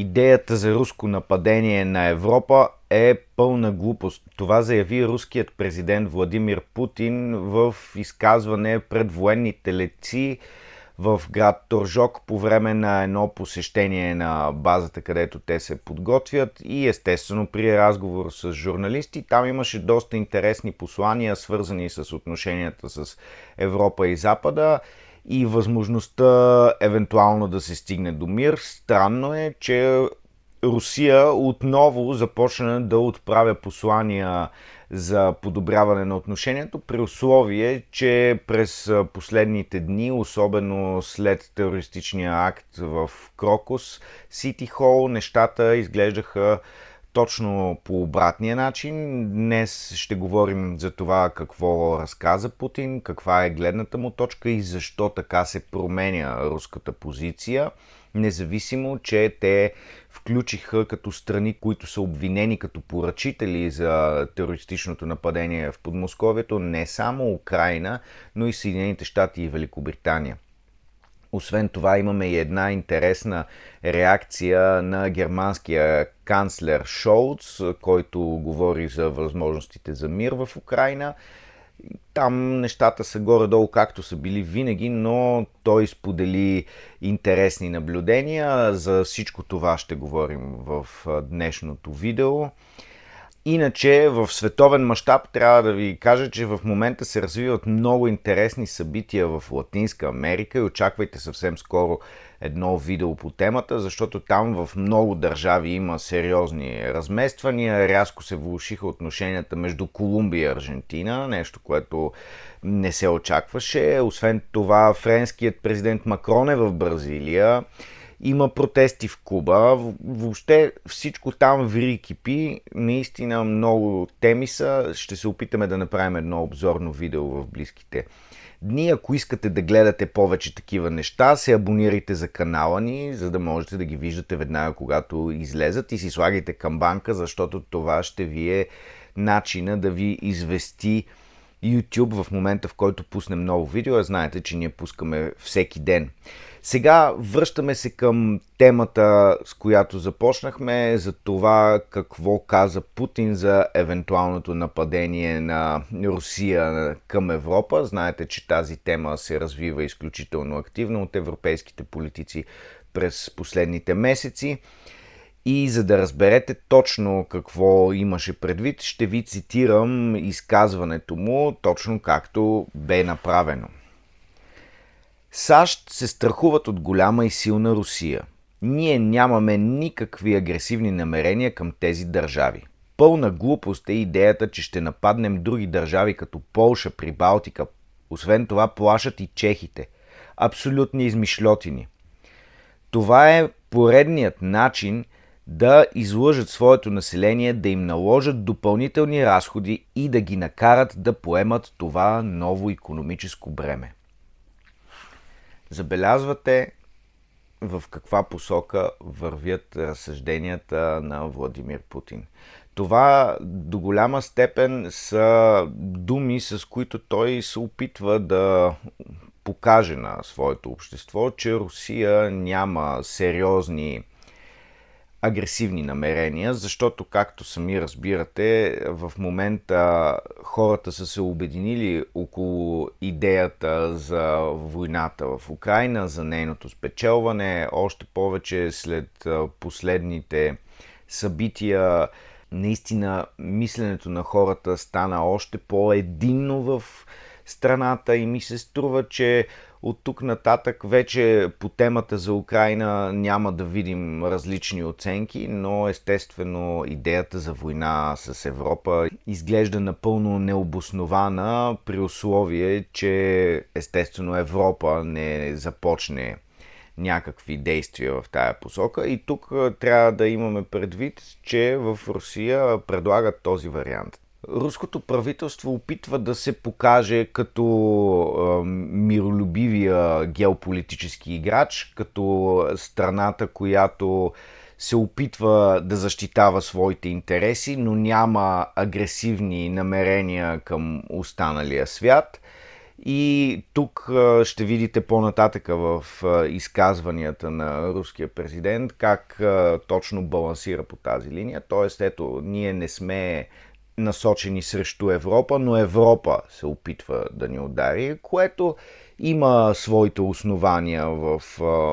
Идеята за руско нападение на Европа е пълна глупост. Това заяви руският президент Владимир Путин в изказване пред военните леци в град Торжок по време на едно посещение на базата, където те се подготвят и естествено при разговор с журналисти. Там имаше доста интересни послания, свързани с отношенията с Европа и Запада и възможността евентуално да се стигне до мир. Странно е, че Русия отново започна да отправя послания за подобряване на отношението, при условие, че през последните дни, особено след терористичния акт в Крокус, Сити Хол, нещата изглеждаха точно по обратния начин, днес ще говорим за това какво разказа Путин, каква е гледната му точка и защо така се променя руската позиция, независимо, че те включиха като страни, които са обвинени като поръчители за терористичното нападение в Подмосковието, не само Украина, но и Съединените щати и Великобритания. Освен това имаме и една интересна реакция на германския канцлер Шолц, който говори за възможностите за мир в Украина. Там нещата са горе-долу както са били винаги, но той сподели интересни наблюдения. За всичко това ще говорим в днешното видео. Иначе в световен мащаб трябва да ви кажа, че в момента се развиват много интересни събития в Латинска Америка и очаквайте съвсем скоро едно видео по темата, защото там в много държави има сериозни размествания, рязко се влушиха отношенията между Колумбия и Аржентина, нещо, което не се очакваше. Освен това, френският президент Макрон е в Бразилия. Има протести в Куба. Въобще всичко там вири кипи. Наистина много теми са. Ще се опитаме да направим едно обзорно видео в близките дни. Ако искате да гледате повече такива неща, се абонирайте за канала ни, за да можете да ги виждате веднага, когато излезат и си слагайте камбанка, защото това ще ви е начина да ви извести YouTube в момента, в който пуснем ново видео. А знаете, че ние пускаме всеки ден. Сега връщаме се към темата, с която започнахме, за това какво каза Путин за евентуалното нападение на Русия към Европа. Знаете, че тази тема се развива изключително активно от европейските политици през последните месеци. И за да разберете точно какво имаше предвид, ще ви цитирам изказването му, точно както бе направено. САЩ се страхуват от голяма и силна Русия. Ние нямаме никакви агресивни намерения към тези държави. Пълна глупост е идеята, че ще нападнем други държави като Полша, при Балтика, Освен това плашат и чехите. Абсолютни измишлетини. Това е поредният начин да излъжат своето население, да им наложат допълнителни разходи и да ги накарат да поемат това ново економическо бреме. Забелязвате в каква посока вървят разсъжденията на Владимир Путин. Това до голяма степен са думи, с които той се опитва да покаже на своето общество, че Русия няма сериозни агресивни намерения, защото, както сами разбирате, в момента хората са се обединили около идеята за войната в Украина, за нейното спечелване, още повече след последните събития. Наистина, мисленето на хората стана още по-единно в страната и ми се струва, че от тук нататък вече по темата за Украина няма да видим различни оценки, но естествено идеята за война с Европа изглежда напълно необоснована при условие, че естествено Европа не започне някакви действия в тая посока. И тук трябва да имаме предвид, че в Русия предлагат този вариант руското правителство опитва да се покаже като е, миролюбивия геополитически играч, като страната, която се опитва да защитава своите интереси, но няма агресивни намерения към останалия свят. И тук ще видите по-нататъка в изказванията на руския президент как точно балансира по тази линия. Тоест, ето, ние не сме насочени срещу Европа, но Европа се опитва да ни удари, което има своите основания в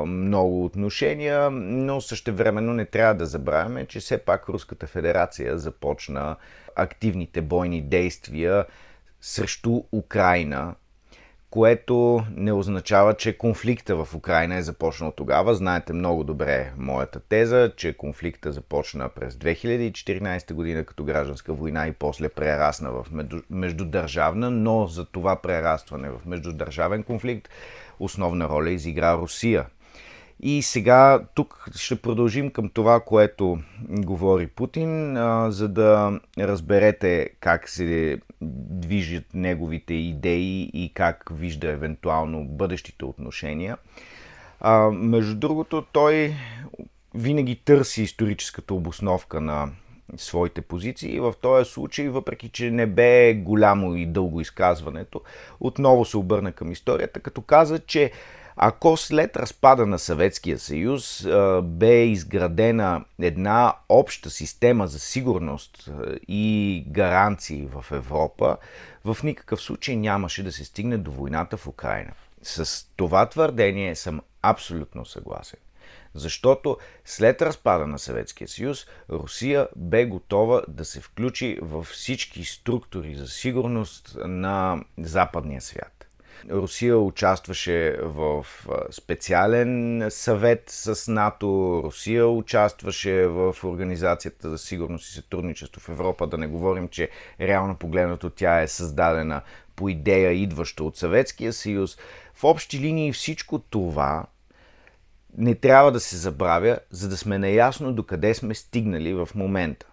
много отношения, но също времено не трябва да забравяме, че все пак Руската федерация започна активните бойни действия срещу Украина което не означава, че конфликта в Украина е започнал тогава. Знаете много добре моята теза, че конфликта започна през 2014 година като гражданска война и после прерасна в междудържавна, но за това прерастване в междудържавен конфликт основна роля изигра Русия и сега тук ще продължим към това, което говори Путин, а, за да разберете как се движат неговите идеи и как вижда евентуално бъдещите отношения. А, между другото, той винаги търси историческата обосновка на своите позиции. В този случай, въпреки че не бе голямо и дълго изказването, отново се обърна към историята, като каза, че ако след разпада на Съветския съюз бе изградена една обща система за сигурност и гаранции в Европа, в никакъв случай нямаше да се стигне до войната в Украина. С това твърдение съм абсолютно съгласен. Защото след разпада на Съветския съюз, Русия бе готова да се включи във всички структури за сигурност на западния свят. Русия участваше в специален съвет с НАТО, Русия участваше в Организацията за сигурност и сътрудничество в Европа, да не говорим, че реално погледнато тя е създадена по идея, идваща от Съветския съюз. В общи линии всичко това не трябва да се забравя, за да сме наясно докъде сме стигнали в момента.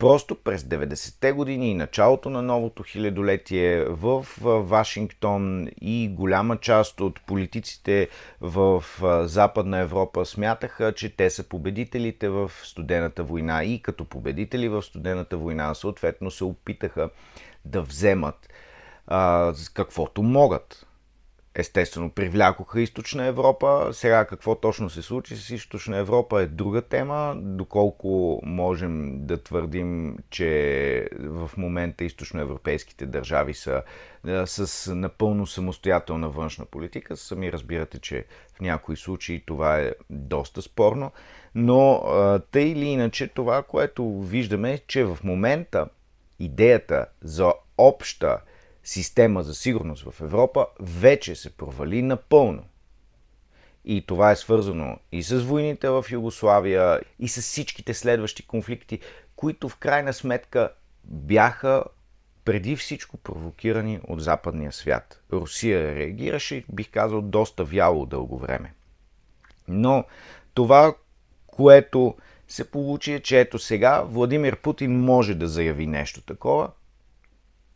Просто през 90-те години и началото на новото хилядолетие в Вашингтон и голяма част от политиците в Западна Европа смятаха, че те са победителите в студената война и като победители в студената война съответно се опитаха да вземат а, каквото могат естествено привлякоха източна Европа. Сега какво точно се случи с източна Европа е друга тема. Доколко можем да твърдим, че в момента източноевропейските държави са е, с напълно самостоятелна външна политика. Сами разбирате, че в някои случаи това е доста спорно. Но е, тъй или иначе това, което виждаме е, че в момента идеята за обща система за сигурност в Европа вече се провали напълно. И това е свързано и с войните в Югославия, и с всичките следващи конфликти, които в крайна сметка бяха преди всичко провокирани от западния свят. Русия реагираше, бих казал, доста вяло дълго време. Но това, което се получи е, че ето сега Владимир Путин може да заяви нещо такова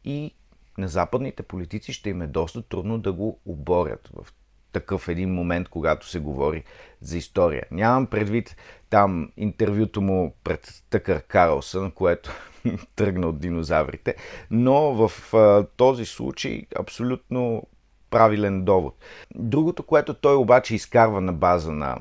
и на западните политици ще им е доста трудно да го оборят в такъв един момент, когато се говори за история. Нямам предвид там интервюто му пред Тъкър Карлсън, което тръгна от динозаврите, но в а, този случай абсолютно правилен довод. Другото, което той обаче изкарва на база на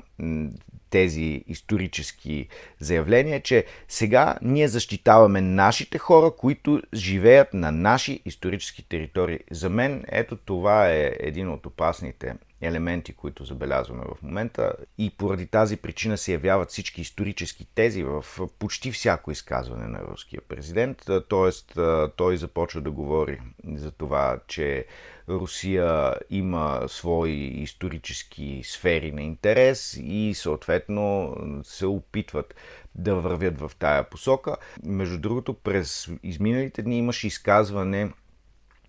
тези исторически заявления, че сега ние защитаваме нашите хора, които живеят на наши исторически територии. За мен ето това е един от опасните елементи, които забелязваме в момента. И поради тази причина се явяват всички исторически тези в почти всяко изказване на руския президент. Тоест, той започва да говори за това, че Русия има свои исторически сфери на интерес и съответно се опитват да вървят в тая посока. Между другото, през изминалите дни имаше изказване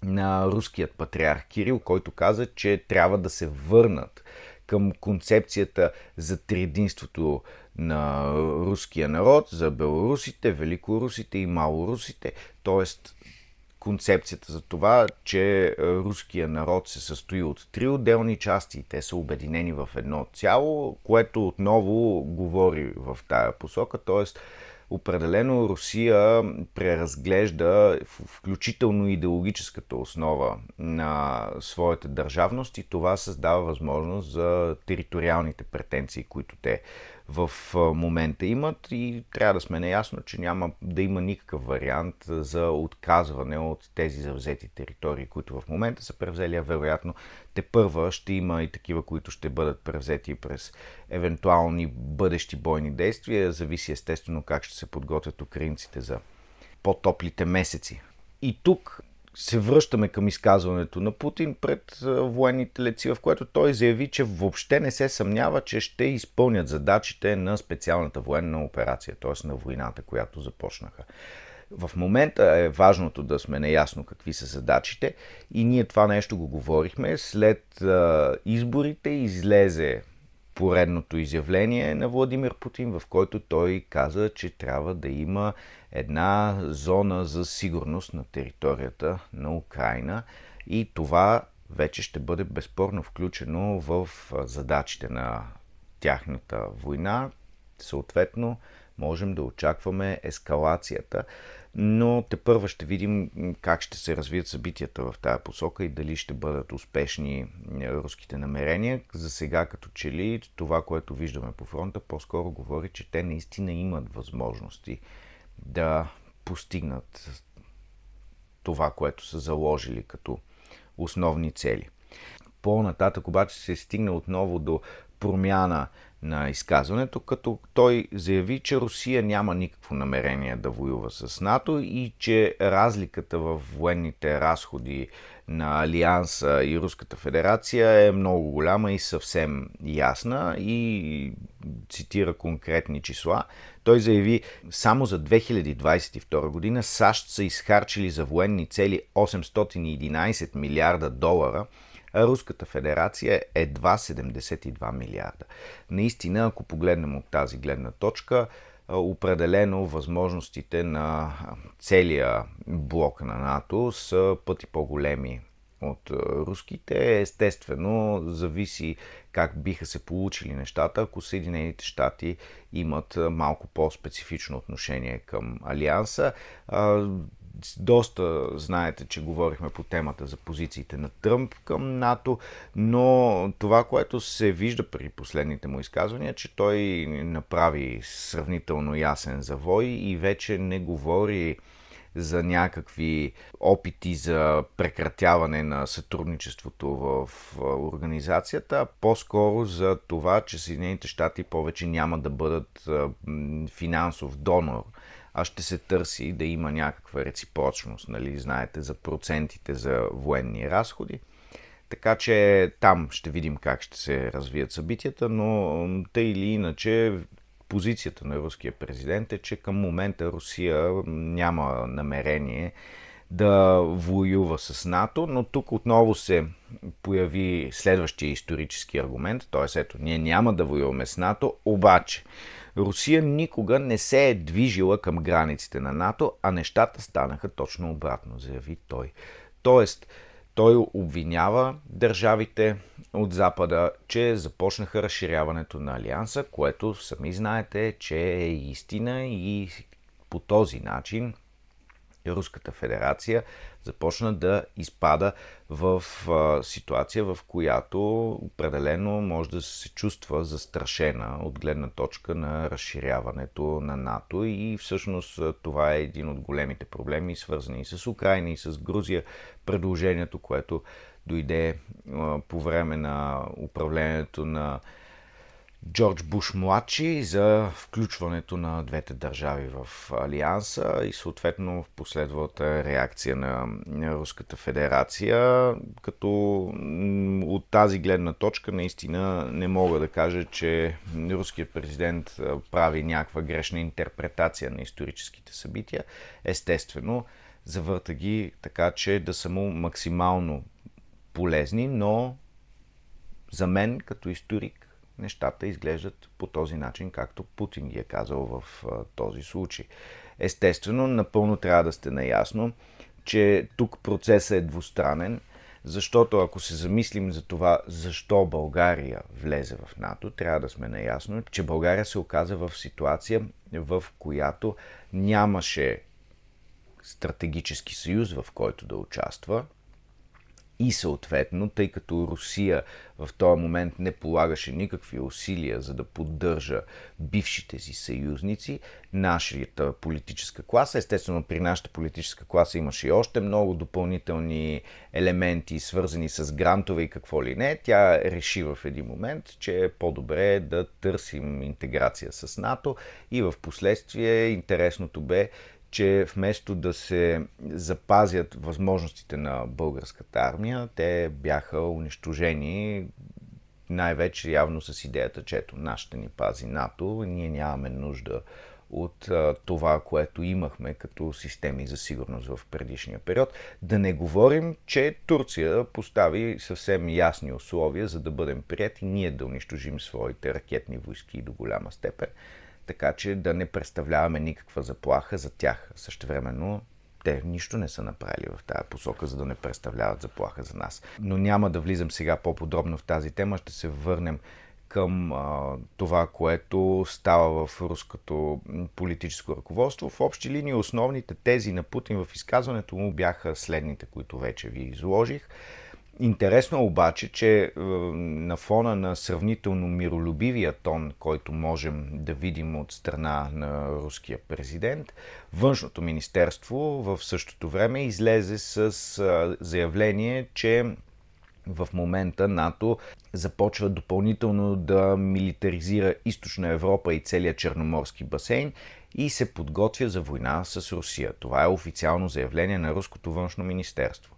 на руският патриарх Кирил, който каза, че трябва да се върнат към концепцията за триединството на руския народ, за белорусите, великорусите и малорусите, т.е. концепцията за това, че е, руския народ се състои от три отделни части и те са обединени в едно цяло, което отново говори в тая посока, т.е определено Русия преразглежда включително идеологическата основа на своята държавност и това създава възможност за териториалните претенции, които те в момента имат и трябва да сме наясно, че няма да има никакъв вариант за отказване от тези завзети територии, които в момента са превзели, а вероятно те първа ще има и такива, които ще бъдат превзети през евентуални бъдещи бойни действия. Зависи естествено как ще се подготвят украинците за по-топлите месеци. И тук се връщаме към изказването на Путин пред военните леци, в което той заяви, че въобще не се съмнява, че ще изпълнят задачите на специалната военна операция, т.е. на войната, която започнаха. В момента е важното да сме наясно какви са задачите и ние това нещо го говорихме. След изборите излезе поредното изявление на Владимир Путин, в който той каза, че трябва да има една зона за сигурност на територията на Украина и това вече ще бъде безспорно включено в задачите на тяхната война. Съответно, можем да очакваме ескалацията, но те първа ще видим как ще се развият събитията в тая посока и дали ще бъдат успешни руските намерения. За сега като че ли това, което виждаме по фронта, по-скоро говори, че те наистина имат възможности да постигнат това, което са заложили като основни цели. По-нататък обаче се стигна отново до промяна на изказването, като той заяви, че Русия няма никакво намерение да воюва с НАТО и че разликата в военните разходи на Алианса и Руската федерация е много голяма и съвсем ясна и цитира конкретни числа. Той заяви, само за 2022 година САЩ са изхарчили за военни цели 811 милиарда долара, а Руската федерация е едва 72 милиарда. Наистина, ако погледнем от тази гледна точка, определено възможностите на целия блок на НАТО са пъти по-големи от руските. Естествено, зависи как биха се получили нещата, ако Съединените щати имат малко по-специфично отношение към Алианса доста знаете, че говорихме по темата за позициите на Тръмп към НАТО, но това, което се вижда при последните му изказвания, че той направи сравнително ясен завой и вече не говори за някакви опити за прекратяване на сътрудничеството в организацията, а по-скоро за това, че Съединените щати повече няма да бъдат финансов донор а ще се търси да има някаква реципрочност, нали, знаете, за процентите за военни разходи. Така че там ще видим как ще се развият събитията, но тъй или иначе позицията на руския президент е, че към момента Русия няма намерение да воюва с НАТО, но тук отново се появи следващия исторически аргумент, т.е. ето, ние няма да воюваме с НАТО, обаче Русия никога не се е движила към границите на НАТО, а нещата станаха точно обратно, заяви той. Тоест, той обвинява държавите от Запада, че започнаха разширяването на Алианса, което сами знаете, че е истина и по този начин Руската федерация започна да изпада в а, ситуация, в която определено може да се чувства застрашена от гледна точка на разширяването на НАТО и всъщност това е един от големите проблеми, свързани с Украина и с Грузия. Предложението, което дойде а, по време на управлението на Джордж Буш младши за включването на двете държави в Алианса и съответно в последвалата реакция на Руската федерация, като от тази гледна точка наистина не мога да кажа, че руският президент прави някаква грешна интерпретация на историческите събития. Естествено, завърта ги така, че да са му максимално полезни, но за мен като историк нещата изглеждат по този начин, както Путин ги е казал в този случай. Естествено, напълно трябва да сте наясно, че тук процесът е двустранен, защото ако се замислим за това, защо България влезе в НАТО, трябва да сме наясно, че България се оказа в ситуация, в която нямаше стратегически съюз, в който да участва, и съответно, тъй като Русия в този момент не полагаше никакви усилия за да поддържа бившите си съюзници, нашата политическа класа, естествено при нашата политическа класа имаше и още много допълнителни елементи, свързани с грантове и какво ли не, тя реши в един момент, че е по-добре да търсим интеграция с НАТО и в последствие интересното бе, че вместо да се запазят възможностите на българската армия, те бяха унищожени най-вече явно с идеята, че ето нас ще ни пази НАТО, ние нямаме нужда от а, това, което имахме като системи за сигурност в предишния период. Да не говорим, че Турция постави съвсем ясни условия, за да бъдем прияти, ние да унищожим своите ракетни войски до голяма степен така че да не представляваме никаква заплаха за тях. Същевременно те нищо не са направили в тази посока, за да не представляват заплаха за нас. Но няма да влизам сега по-подробно в тази тема, ще се върнем към а, това, което става в руското политическо ръководство. В общи линии основните тези на Путин в изказването му бяха следните, които вече ви изложих. Интересно е обаче, че е, на фона на сравнително миролюбивия тон, който можем да видим от страна на руския президент, Външното министерство в същото време излезе с е, заявление, че в момента НАТО започва допълнително да милитаризира източна Европа и целия Черноморски басейн и се подготвя за война с Русия. Това е официално заявление на Руското външно министерство.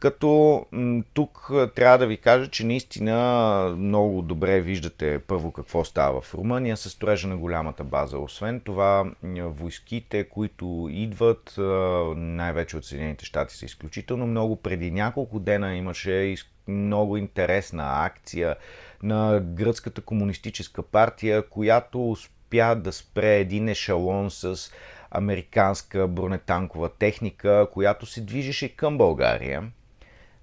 Като тук трябва да ви кажа, че наистина много добре виждате първо какво става в Румъния с строежа на голямата база. Освен това, войските, които идват, най-вече от Съединените щати, са изключително много. Преди няколко дена имаше много интересна акция на Гръцката комунистическа партия, която успя да спре един ешалон с американска бронетанкова техника, която се движеше към България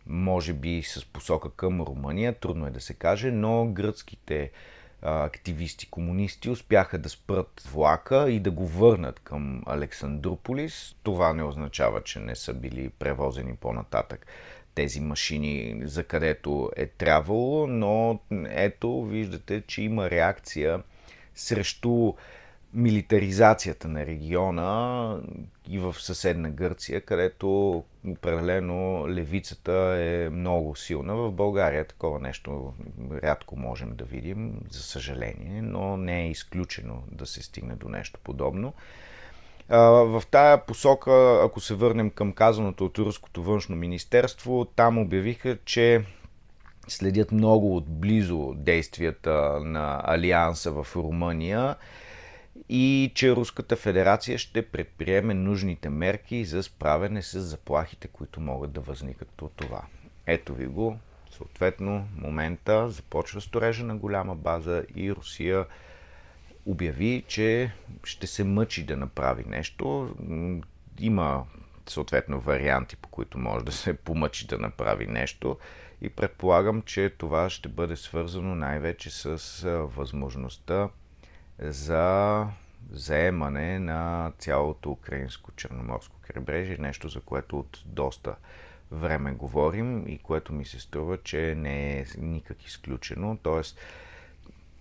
може би с посока към Румъния, трудно е да се каже, но гръцките активисти, комунисти успяха да спрат влака и да го върнат към Александрополис. Това не означава, че не са били превозени по-нататък тези машини за където е трябвало, но ето виждате, че има реакция срещу милитаризацията на региона и в съседна Гърция, където определено левицата е много силна. В България такова нещо рядко можем да видим, за съжаление, но не е изключено да се стигне до нещо подобно. В тая посока, ако се върнем към казаното от Руското външно министерство, там обявиха, че следят много отблизо действията на Алианса в Румъния и че Руската федерация ще предприеме нужните мерки за справяне с заплахите, които могат да възникат от това. Ето ви го, съответно, момента започва сторежа на голяма база и Русия обяви, че ще се мъчи да направи нещо. Има съответно варианти, по които може да се помъчи да направи нещо. И предполагам, че това ще бъде свързано най-вече с възможността за заемане на цялото украинско черноморско крайбрежие, нещо за което от доста време говорим и което ми се струва, че не е никак изключено. Тоест,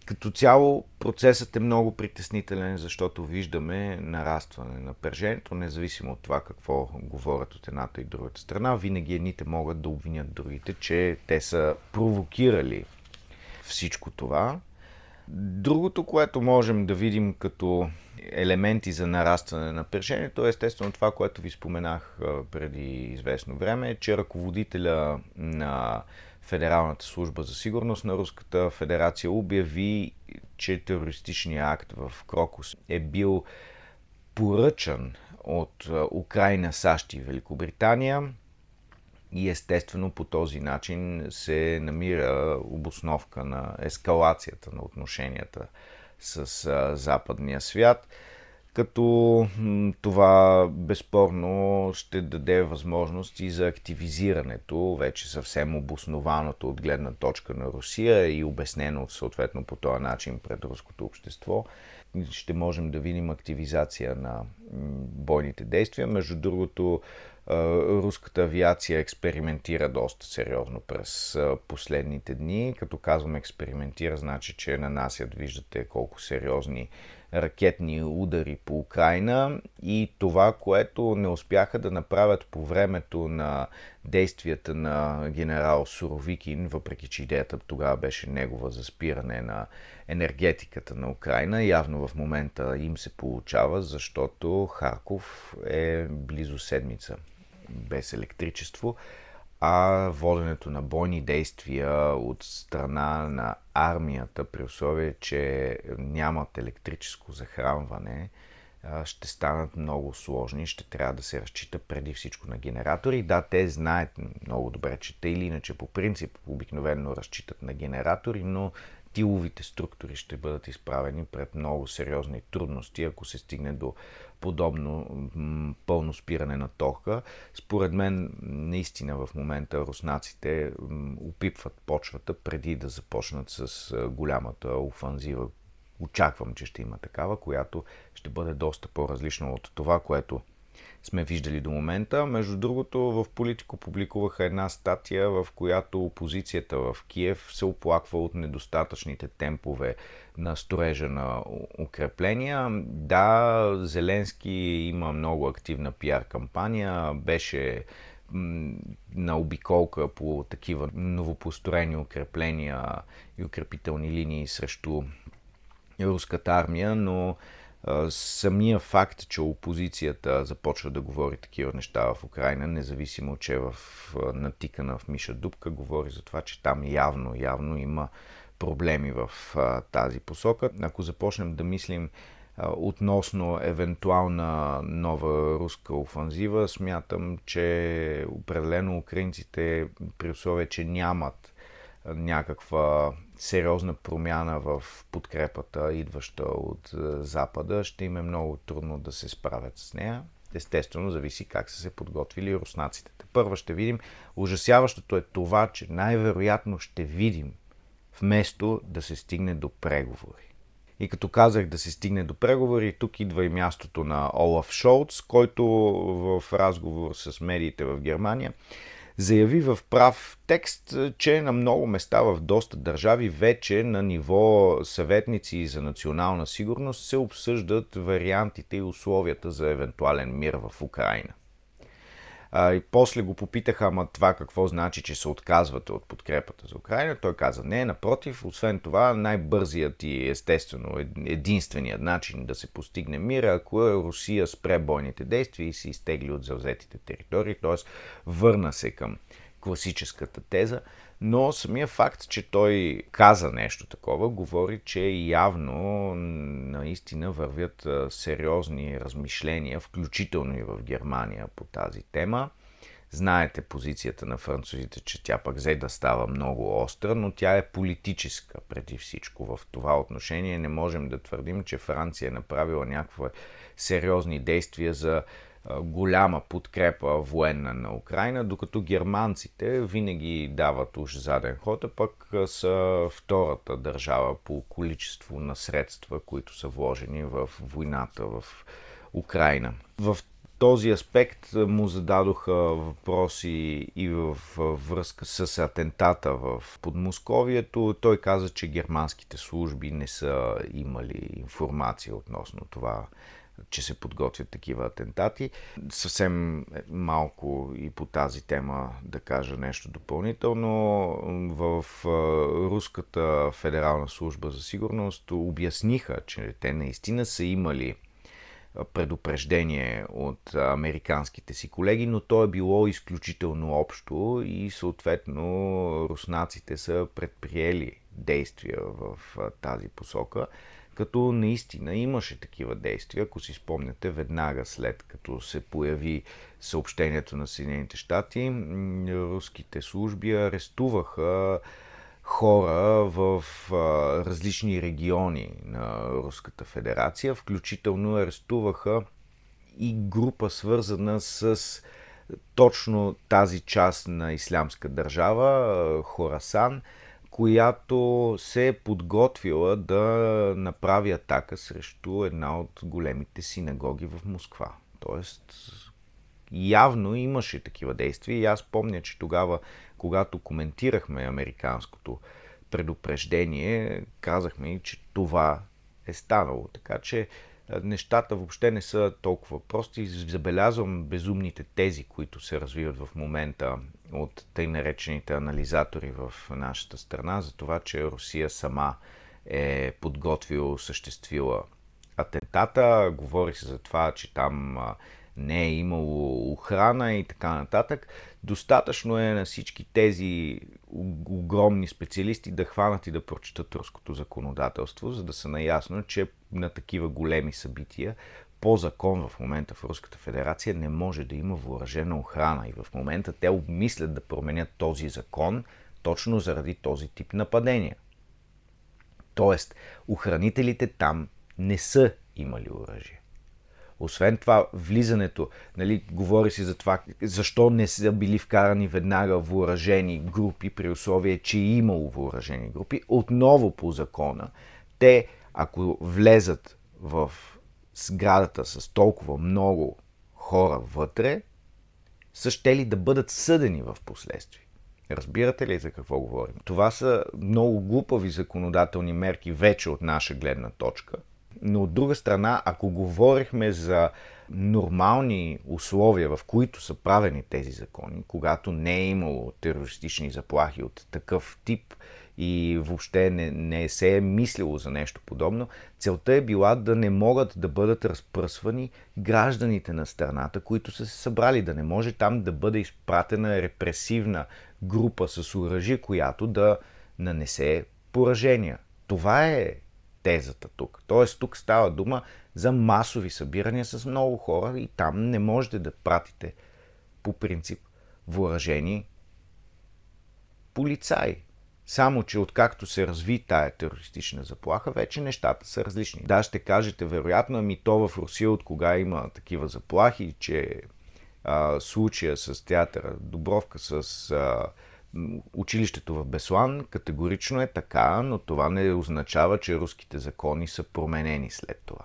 като цяло процесът е много притеснителен, защото виждаме нарастване на пържението, независимо от това какво говорят от едната и другата страна. Винаги едните могат да обвинят другите, че те са провокирали всичко това. Другото, което можем да видим като елементи за нарастване на напрежението е естествено това, което ви споменах преди известно време, е, че ръководителя на Федералната служба за сигурност на Руската федерация обяви, че терористичният акт в Крокус е бил поръчан от Украина, САЩ и Великобритания и естествено по този начин се намира обосновка на ескалацията на отношенията с а, западния свят, като това безспорно ще даде възможности за активизирането, вече съвсем обоснованото от гледна точка на Русия и обяснено съответно по този начин пред руското общество, ще можем да видим активизация на бойните действия. Между другото, руската авиация експериментира доста сериозно през последните дни. Като казвам експериментира, значи, че нанасят, виждате колко сериозни ракетни удари по Украина и това, което не успяха да направят по времето на действията на генерал Суровикин, въпреки че идеята тогава беше негова за спиране на енергетиката на Украина, явно в момента им се получава, защото Харков е близо седмица без електричество а воденето на бойни действия от страна на армията, при условие, че нямат електрическо захранване, ще станат много сложни, ще трябва да се разчита преди всичко на генератори. Да, те знаят много добре, че те или иначе по принцип обикновено разчитат на генератори, но тиловите структури ще бъдат изправени пред много сериозни трудности, ако се стигне до подобно пълно спиране на тока. Според мен, наистина в момента руснаците опипват почвата преди да започнат с голямата офанзива. Очаквам, че ще има такава, която ще бъде доста по-различна от това, което сме виждали до момента. Между другото, в Политико публикуваха една статия, в която опозицията в Киев се оплаква от недостатъчните темпове на сторежа на укрепления. Да, Зеленски има много активна пиар кампания, беше на обиколка по такива новопостроени укрепления и укрепителни линии срещу руската армия, но самия факт, че опозицията започва да говори такива неща в Украина, независимо, че е в натикана в Миша Дубка, говори за това, че там явно, явно има проблеми в тази посока. Ако започнем да мислим относно евентуална нова руска офанзива, смятам, че определено украинците при условие, че нямат някаква сериозна промяна в подкрепата, идваща от е, Запада, ще им е много трудно да се справят с нея. Естествено, зависи как са се подготвили руснаците. Първо ще видим. Ужасяващото е това, че най-вероятно ще видим, вместо да се стигне до преговори. И като казах да се стигне до преговори, тук идва и мястото на Олаф Шолц, който в разговор с медиите в Германия заяви в прав текст, е, че на много места в доста държави вече на ниво съветници за национална сигурност се обсъждат вариантите и условията за евентуален мир в Украина. А, и после го попитаха, ама това какво значи, че се отказвате от подкрепата за Украина. Той каза, не, напротив, освен това, най-бързият и естествено единственият начин да се постигне мира, ако е Русия спре бойните действия и се изтегли от завзетите територии, т.е. върна се към класическата теза – но самия факт, че той каза нещо такова, говори, че явно наистина вървят сериозни размишления, включително и в Германия по тази тема. Знаете позицията на французите, че тя пък взе да става много остра, но тя е политическа преди всичко. В това отношение не можем да твърдим, че Франция е направила някакви сериозни действия за голяма подкрепа военна на Украина, докато германците винаги дават уж заден ход, а пък са втората държава по количество на средства, които са вложени в войната в Украина. В този аспект му зададоха въпроси и в връзка с атентата в Подмосковието. Той каза, че германските служби не са имали информация относно това че се подготвят такива атентати. Съвсем малко и по тази тема да кажа нещо допълнително. В Руската федерална служба за сигурност обясниха, че те наистина са имали предупреждение от американските си колеги, но то е било изключително общо и съответно руснаците са предприели действия в тази посока като наистина имаше такива действия. Ако си спомняте, веднага след като се появи съобщението на Съединените щати, руските служби арестуваха хора в а, различни региони на Руската федерация, включително арестуваха и група свързана с точно тази част на Ислямска държава, Хорасан – която се е подготвила да направи атака срещу една от големите синагоги в Москва. Тоест, явно имаше такива действия и аз помня, че тогава, когато коментирахме американското предупреждение, казахме и, че това е станало. Така че нещата въобще не са толкова прости. Забелязвам безумните тези, които се развиват в момента от тъй наречените анализатори в нашата страна за това, че Русия сама е подготвила, осъществила атентата. Говори се за това, че там не е имало охрана и така нататък. Достатъчно е на всички тези огромни специалисти да хванат и да прочитат руското законодателство, за да са наясно, че на такива големи събития по закон в момента в Руската федерация не може да има въоръжена охрана. И в момента те обмислят да променят този закон точно заради този тип нападения. Тоест, охранителите там не са имали оръжие. Освен това, влизането, нали, говори си за това, защо не са били вкарани веднага въоръжени групи, при условие, че е имало въоръжени групи. Отново по закона, те, ако влезат в сградата с толкова много хора вътре, са ще ли да бъдат съдени в последствие. Разбирате ли за какво говорим? Това са много глупави законодателни мерки вече от наша гледна точка. Но от друга страна, ако говорихме за нормални условия, в които са правени тези закони, когато не е имало терористични заплахи от такъв тип и въобще не, не се е мислило за нещо подобно. Целта е била да не могат да бъдат разпръсвани гражданите на страната, които са се събрали, да не може там да бъде изпратена репресивна група с оръжие, която да нанесе поражения. Това е тезата тук. Тоест тук става дума за масови събирания с много хора и там не можете да пратите по принцип въоръжени полицаи. Само, че откакто се разви тая терористична заплаха, вече нещата са различни. Да, ще кажете, вероятно, ами то в Русия от кога има такива заплахи, че а, случая с театъра Добровка, с а, училището в Беслан, категорично е така, но това не означава, че руските закони са променени след това.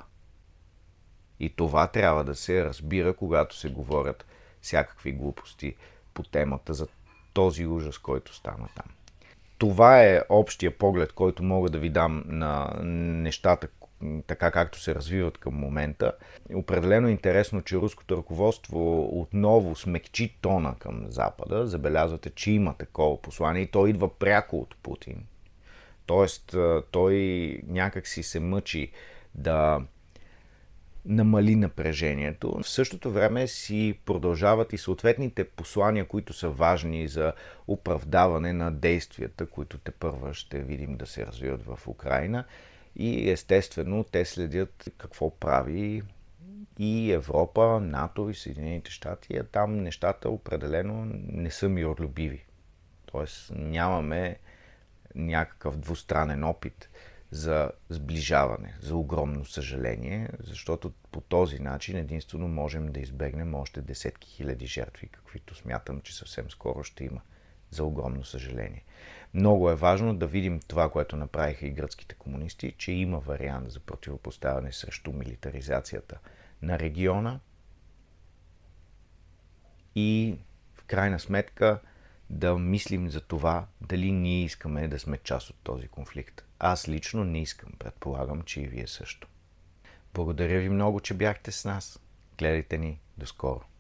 И това трябва да се разбира, когато се говорят всякакви глупости по темата за този ужас, който стана там това е общия поглед, който мога да ви дам на нещата, така както се развиват към момента. Определено е интересно, че руското ръководство отново смекчи тона към Запада. Забелязвате, че има такова послание и то идва пряко от Путин. Тоест, той някак си се мъчи да намали напрежението. В същото време си продължават и съответните послания, които са важни за оправдаване на действията, които те първа ще видим да се развиват в Украина. И естествено те следят какво прави и Европа, НАТО и Съединените щати, а там нещата определено не са миролюбиви. Тоест нямаме някакъв двустранен опит – за сближаване, за огромно съжаление, защото по този начин единствено можем да избегнем още десетки хиляди жертви, каквито смятам, че съвсем скоро ще има. За огромно съжаление. Много е важно да видим това, което направиха и гръцките комунисти, че има вариант за противопоставяне срещу милитаризацията на региона и в крайна сметка да мислим за това дали ние искаме да сме част от този конфликт. Аз лично не искам, предполагам, че и вие също. Благодаря ви много, че бяхте с нас. Гледайте ни. До скоро!